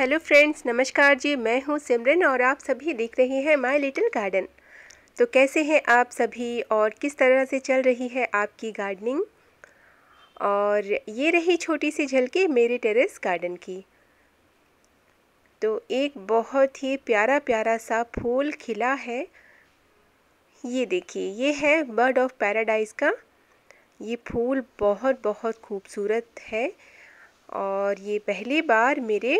hello friends नमस्कार जी मैं हूँ सिमरन और आप सभी देख रहे हैं माय लिटिल गार्डन तो कैसे हैं आप सभी और किस तरह से चल रही है आपकी गार्डनिंग और ये रही छोटी सी झलके मेरे टेरेस गार्डन की तो एक बहुत ही प्यारा प्यारा सा फूल खिला है ये देखिए ये है बर्ड ऑफ पैराडाइज का ये फूल बहुत बहुत खूबसूरत है और ये पहली बार मेरे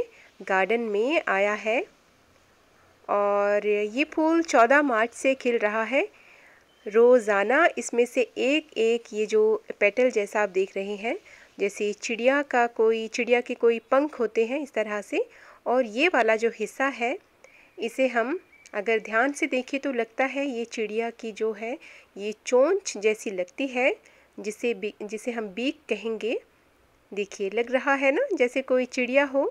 गार्डन में आया है और ये फूल 14 मार्च से खिल रहा है रोज़ाना इसमें से एक एक ये जो पेटल जैसा आप देख रहे हैं जैसे चिड़िया का कोई चिड़िया के कोई पंख होते हैं इस तरह से और ये वाला जो हिस्सा है इसे हम अगर ध्यान से देखें तो लगता है ये चिड़िया की जो है ये चोंच जैसी लगती है जिसे जिसे हम बीक कहेंगे देखिए लग रहा है ना जैसे कोई चिड़िया हो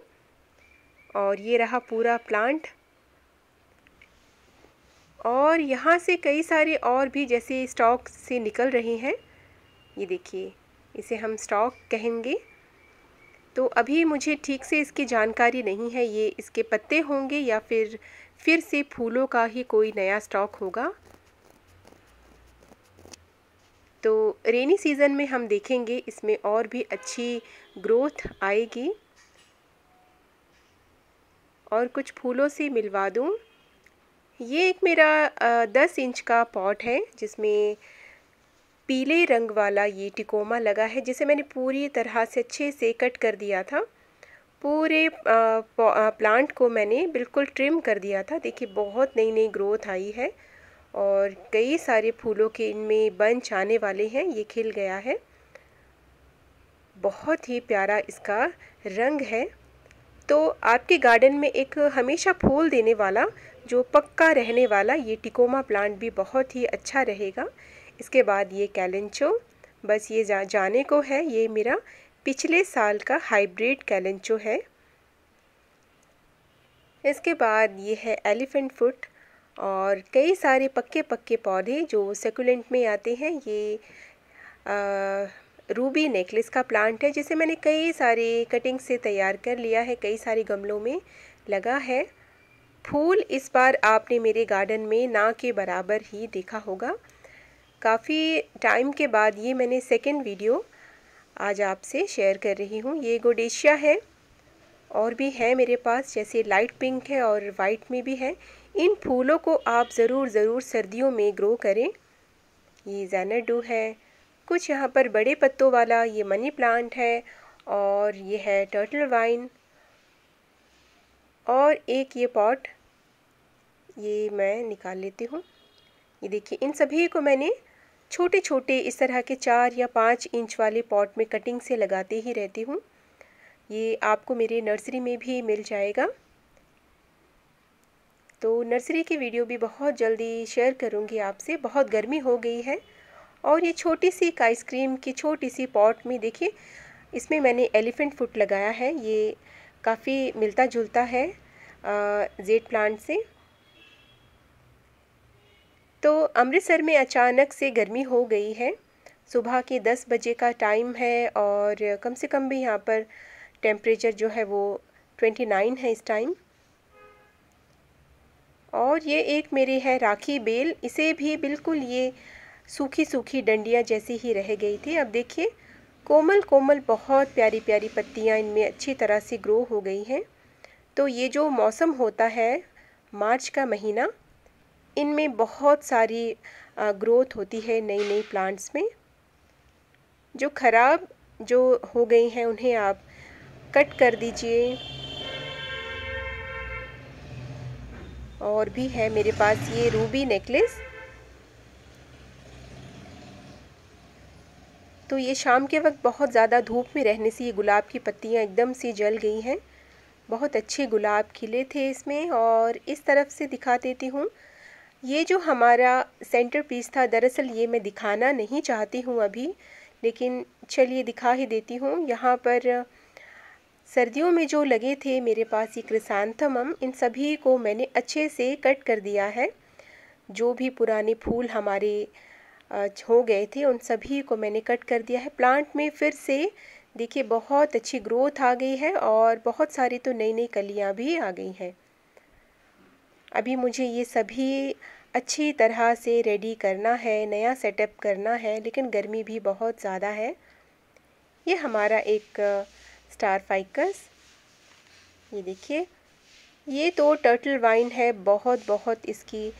और ये रहा पूरा प्लांट और यहाँ से कई सारे और भी जैसे स्टॉक से निकल रहे हैं ये देखिए इसे हम स्टॉक कहेंगे तो अभी मुझे ठीक से इसकी जानकारी नहीं है ये इसके पत्ते होंगे या फिर फिर से फूलों का ही कोई नया स्टॉक होगा तो रेनी सीज़न में हम देखेंगे इसमें और भी अच्छी ग्रोथ आएगी और कुछ फूलों से मिलवा दूँ ये एक मेरा दस इंच का पॉट है जिसमें पीले रंग वाला ये टिकोमा लगा है जिसे मैंने पूरी तरह से अच्छे से कट कर दिया था पूरे प्लांट को मैंने बिल्कुल ट्रिम कर दिया था देखिए बहुत नई नई ग्रोथ आई है और कई सारे फूलों के इनमें बंच आने वाले हैं ये खिल गया है बहुत ही प्यारा इसका रंग है तो आपके गार्डन में एक हमेशा फूल देने वाला जो पक्का रहने वाला ये टिकोमा प्लांट भी बहुत ही अच्छा रहेगा इसके बाद ये कैलेंचो बस ये जा, जाने को है ये मेरा पिछले साल का हाइब्रिड कैलेंचो है इसके बाद ये है एलिफेंट फुट और कई सारे पक्के पक्के पौधे जो सेकुलेंट में आते हैं ये आ, रूबी नेकलेस का प्लांट है जिसे मैंने कई सारे कटिंग से तैयार कर लिया है कई सारे गमलों में लगा है फूल इस बार आपने मेरे गार्डन में ना के बराबर ही देखा होगा काफ़ी टाइम के बाद ये मैंने सेकेंड वीडियो आज आपसे शेयर कर रही हूँ ये गोडेशिया है और भी है मेरे पास जैसे लाइट पिंक है और वाइट में भी है इन फूलों को आप ज़रूर ज़रूर सर्दियों में ग्रो करें ये जैनाडू है कुछ यहाँ पर बड़े पत्तों वाला ये मनी प्लांट है और ये है टर्टल वाइन और एक ये पॉट ये मैं निकाल लेती हूँ ये देखिए इन सभी को मैंने छोटे छोटे इस तरह के चार या पाँच इंच वाले पॉट में कटिंग से लगाते ही रहती हूँ ये आपको मेरे नर्सरी में भी मिल जाएगा तो नर्सरी की वीडियो भी बहुत जल्दी शेयर करूँगी आपसे बहुत गर्मी हो गई है और ये छोटी सी एक आइसक्रीम की छोटी सी पॉट में देखिए इसमें मैंने एलिफेंट फुट लगाया है ये काफ़ी मिलता जुलता है जेड प्लांट से तो अमृतसर में अचानक से गर्मी हो गई है सुबह के दस बजे का टाइम है और कम से कम भी यहाँ पर टेम्परेचर जो है वो 29 है इस टाइम और ये एक मेरी है राखी बेल इसे भी बिल्कुल ये सूखी सूखी डंडियाँ जैसी ही रह गई थी अब देखिए कोमल कोमल बहुत प्यारी प्यारी पत्तियाँ इनमें अच्छी तरह से ग्रो हो गई हैं तो ये जो मौसम होता है मार्च का महीना इनमें बहुत सारी ग्रोथ होती है नई नई प्लांट्स में जो ख़राब जो हो गई हैं उन्हें आप कट कर दीजिए और भी है मेरे पास ये रूबी नेकलेस तो ये शाम के वक्त बहुत ज़्यादा धूप में रहने से ये गुलाब की पत्तियाँ एकदम से जल गई हैं बहुत अच्छे गुलाब खिले थे इसमें और इस तरफ से दिखा देती हूँ ये जो हमारा सेंटर पीस था दरअसल ये मैं दिखाना नहीं चाहती हूँ अभी लेकिन चलिए दिखा ही देती हूँ यहाँ पर सर्दियों में जो लगे थे मेरे पास ये क्रिसांथमम इन सभी को मैंने अच्छे से कट कर दिया है जो भी पुराने फूल हमारे हो गए थे उन सभी को मैंने कट कर दिया है प्लांट में फिर से देखिए बहुत अच्छी ग्रोथ आ गई है और बहुत सारी तो नई नई कलियाँ भी आ गई हैं अभी मुझे ये सभी अच्छी तरह से रेडी करना है नया सेटअप करना है लेकिन गर्मी भी बहुत ज़्यादा है ये हमारा एक स्टार फाइकस ये देखिए ये तो टर्टल वाइन है बहुत बहुत इसकी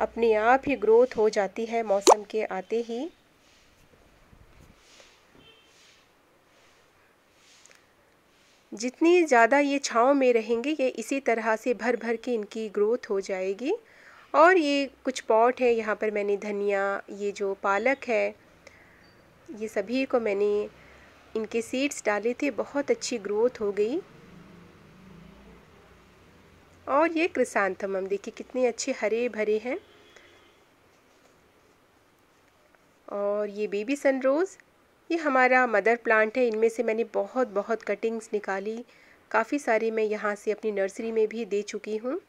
अपने आप ही ग्रोथ हो जाती है मौसम के आते ही जितनी ज़्यादा ये छाँव में रहेंगे ये इसी तरह से भर भर के इनकी ग्रोथ हो जाएगी और ये कुछ पॉट है यहाँ पर मैंने धनिया ये जो पालक है ये सभी को मैंने इनके सीड्स डाले थे बहुत अच्छी ग्रोथ हो गई और ये क्रिसांथमम देखिए कितने अच्छे हरे भरे हैं और ये बेबी सनरोज़ ये हमारा मदर प्लांट है इनमें से मैंने बहुत बहुत कटिंग्स निकाली काफ़ी सारे मैं यहाँ से अपनी नर्सरी में भी दे चुकी हूँ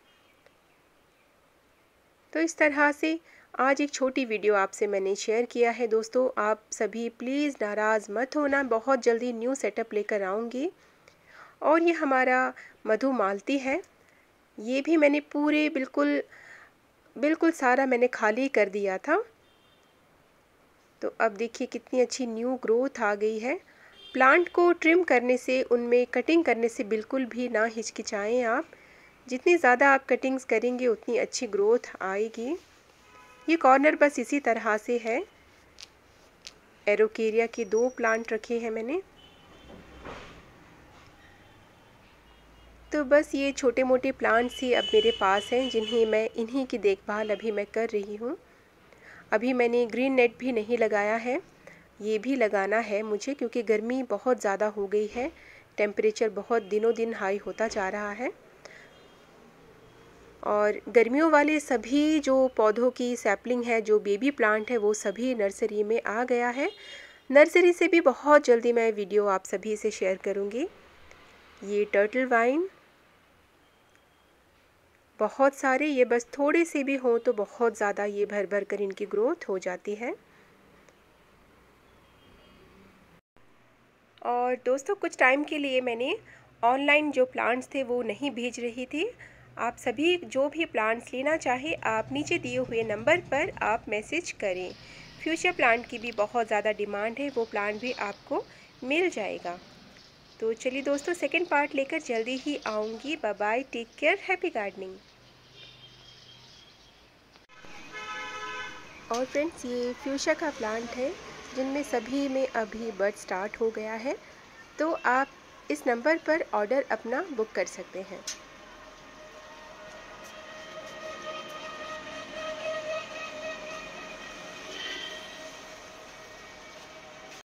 तो इस तरह से आज एक छोटी वीडियो आपसे मैंने शेयर किया है दोस्तों आप सभी प्लीज़ नाराज़ मत होना बहुत जल्दी न्यू सेटअप लेकर आऊँगी और ये हमारा मधु मालती है ये भी मैंने पूरे बिल्कुल बिल्कुल सारा मैंने खाली कर दिया था तो अब देखिए कितनी अच्छी न्यू ग्रोथ आ गई है प्लांट को ट्रिम करने से उनमें कटिंग करने से बिल्कुल भी ना हिचकिचाएं आप जितनी ज़्यादा आप कटिंग्स करेंगे उतनी अच्छी ग्रोथ आएगी ये कॉर्नर बस इसी तरह से है एरोकेरिया के दो प्लांट रखे हैं मैंने तो बस ये छोटे मोटे प्लांट्स ही अब मेरे पास हैं जिन्हें मैं इन्हीं की देखभाल अभी मैं कर रही हूँ अभी मैंने ग्रीन नेट भी नहीं लगाया है ये भी लगाना है मुझे क्योंकि गर्मी बहुत ज़्यादा हो गई है टेम्परेचर बहुत दिनों दिन हाई होता जा रहा है और गर्मियों वाले सभी जो पौधों की सैपलिंग है जो बेबी प्लांट है वो सभी नर्सरी में आ गया है नर्सरी से भी बहुत जल्दी मैं वीडियो आप सभी से शेयर करूँगी ये टर्टल वाइन बहुत सारे ये बस थोड़े से भी हों तो बहुत ज़्यादा ये भर भर कर इनकी ग्रोथ हो जाती है और दोस्तों कुछ टाइम के लिए मैंने ऑनलाइन जो प्लांट्स थे वो नहीं भेज रही थी आप सभी जो भी प्लांट्स लेना चाहे आप नीचे दिए हुए नंबर पर आप मैसेज करें फ्यूचर प्लांट की भी बहुत ज़्यादा डिमांड है वो प्लांट भी आपको मिल जाएगा तो चलिए दोस्तों सेकेंड पार्ट लेकर जल्दी ही आऊँगी bye take care happy gardening और फ्रेंड्स ये फ्यूशा का प्लांट है जिनमें सभी में अभी बर्ड स्टार्ट हो गया है तो आप इस नंबर पर ऑर्डर अपना बुक कर सकते हैं